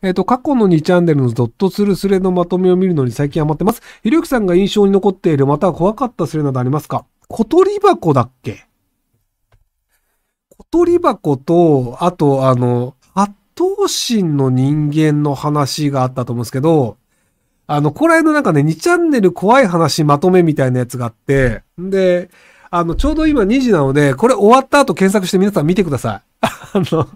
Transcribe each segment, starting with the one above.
えっ、ー、と、過去の2チャンネルのドッとするスレのまとめを見るのに最近ハマってます。ひろゆきさんが印象に残っている、または怖かったスレなどありますか小鳥箱だっけ小鳥箱と、あと、あの、八頭身の人間の話があったと思うんですけど、あの、これのなんかね、2チャンネル怖い話まとめみたいなやつがあって、んで、あの、ちょうど今2時なので、これ終わった後検索して皆さん見てください。あの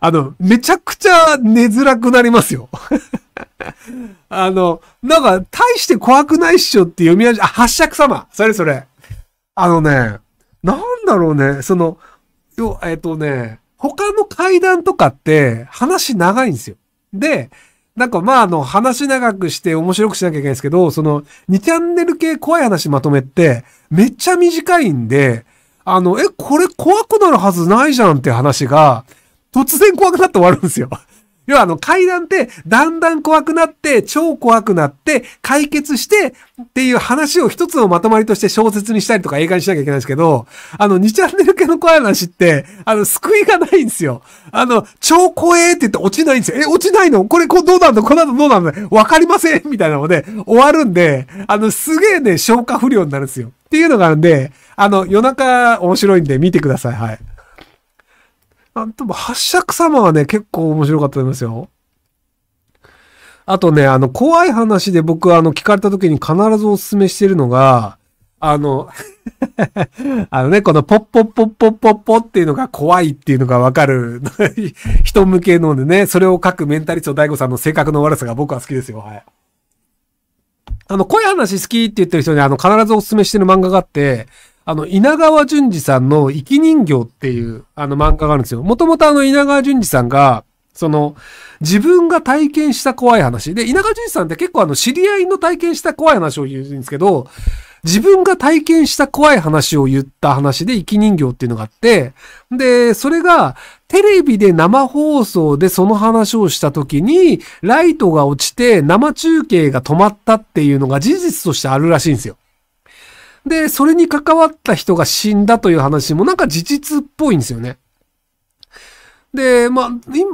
あの、めちゃくちゃ寝づらくなりますよ。あの、なんか、大して怖くないっしょって読み味、あ、八尺様それそれ。あのね、なんだろうね、その、よ、えっ、とね、他の階段とかって話長いんですよ。で、なんかまああの話長くして面白くしなきゃいけないんですけど、その2チャンネル系怖い話まとめってめっちゃ短いんで、あの、え、これ怖くなるはずないじゃんって話が、突然怖くなって終わるんですよ。要はあの階段ってだんだん怖くなって超怖くなって解決してっていう話を一つのまとまりとして小説にしたりとか映画にしなきゃいけないんですけど、あの2チャンネル系の怖い話ってあの救いがないんですよ。あの超怖えって言って落ちないんですよ。え、落ちないのこれこうどうなんだこの後どうなんだわかりませんみたいなので終わるんで、あのすげえね消化不良になるんですよ。っていうのがあるんで、あの夜中面白いんで見てください。はい。あと、八尺様はね、結構面白かったと思いますよ。あとね、あの、怖い話で僕、あの、聞かれた時に必ずお勧めしてるのが、あの あのね、このポッポッポッポッポッポっていうのが怖いっていうのがわかる 人向けのでね、それを書くメンタリスト大悟さんの性格の悪さが僕は好きですよ。はい。あの、怖い話好きって言ってる人に、あの、必ずお勧めしてる漫画があって、あの、稲川淳二さんの生き人形っていうあの漫画があるんですよ。もともとあの稲川淳二さんが、その、自分が体験した怖い話。で、稲川淳二さんって結構あの、知り合いの体験した怖い話を言うんですけど、自分が体験した怖い話を言った話で生き人形っていうのがあって、で、それがテレビで生放送でその話をした時に、ライトが落ちて生中継が止まったっていうのが事実としてあるらしいんですよ。で、それに関わった人が死んだという話もなんか事実っぽいんですよね。で、まあ、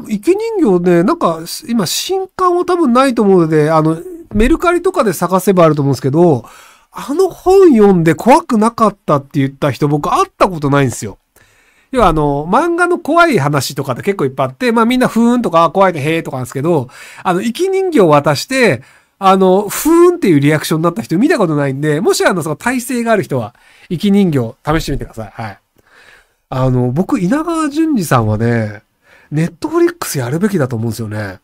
池人形ね、なんか今新刊は多分ないと思うので、あの、メルカリとかで探せばあると思うんですけど、あの本読んで怖くなかったって言った人僕会ったことないんですよ。要はあの、漫画の怖い話とかって結構いっぱいあって、まあみんなふーんとか怖いねへーとかなんですけど、あの、生き人形を渡して、あの、ふーんっていうリアクションになった人見たことないんで、もしあの、その体勢がある人は、生き人形試してみてください。はい。あの、僕、稲川淳二さんはね、ネットフリックスやるべきだと思うんですよね。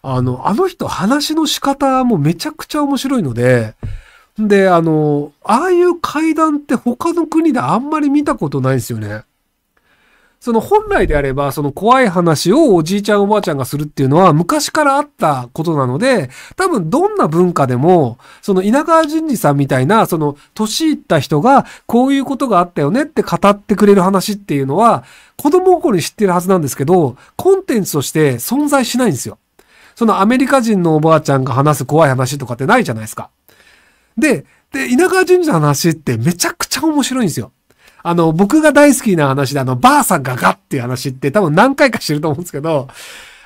あの、あの人話の仕方もめちゃくちゃ面白いので、で、あの、ああいう階段って他の国であんまり見たことないんですよね。その本来であれば、その怖い話をおじいちゃんおばあちゃんがするっていうのは昔からあったことなので、多分どんな文化でも、その稲川淳二さんみたいな、その年いった人がこういうことがあったよねって語ってくれる話っていうのは、子供心に知ってるはずなんですけど、コンテンツとして存在しないんですよ。そのアメリカ人のおばあちゃんが話す怖い話とかってないじゃないですか。で、で、稲川淳二の話ってめちゃくちゃ面白いんですよ。あの、僕が大好きな話で、あの、ばあさんがガっていう話って多分何回かしてると思うんですけど、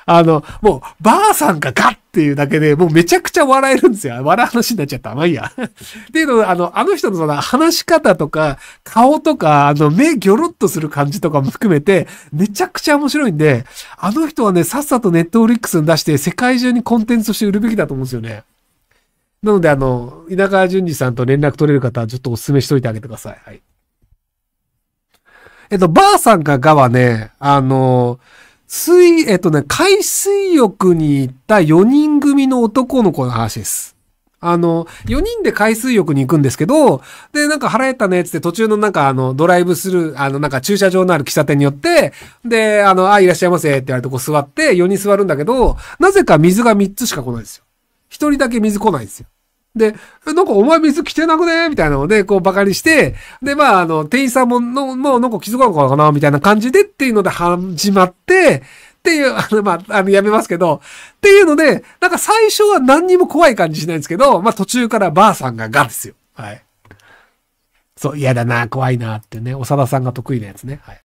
あの、もう、ばあさんがガっていうだけで、もうめちゃくちゃ笑えるんですよ。笑う話になっちゃった。まあいいや。っていうのあの、あの人のその話し方とか、顔とか、あの、目ギョロッとする感じとかも含めて、めちゃくちゃ面白いんで、あの人はね、さっさとネットフリックスに出して、世界中にコンテンツとして売るべきだと思うんですよね。なので、あの、稲川淳二さんと連絡取れる方は、ちょっとお勧めしといてあげてください。はい。えっと、ばあさんかがはね、あの、水、えっとね、海水浴に行った4人組の男の子の話です。あの、4人で海水浴に行くんですけど、で、なんか腹減ったね、つって途中のなんかあの、ドライブする、あの、なんか駐車場のある喫茶店によって、で、あの、あ、いらっしゃいませって言われてこう座って、4人座るんだけど、なぜか水が3つしか来ないんですよ。1人だけ水来ないんですよ。で、なんかお前水着てなくねみたいなので、こうバカにして、で、まあ、あの、店員さんも、のもうなんか気づかんかなみたいな感じでっていうので始まって、っていう、あの、まあ、あの、やめますけど、っていうので、なんか最初は何にも怖い感じしないんですけど、まあ、途中からばあさんがガですよ。はい。そう、嫌だな、怖いなってね、長田さんが得意なやつね。はい。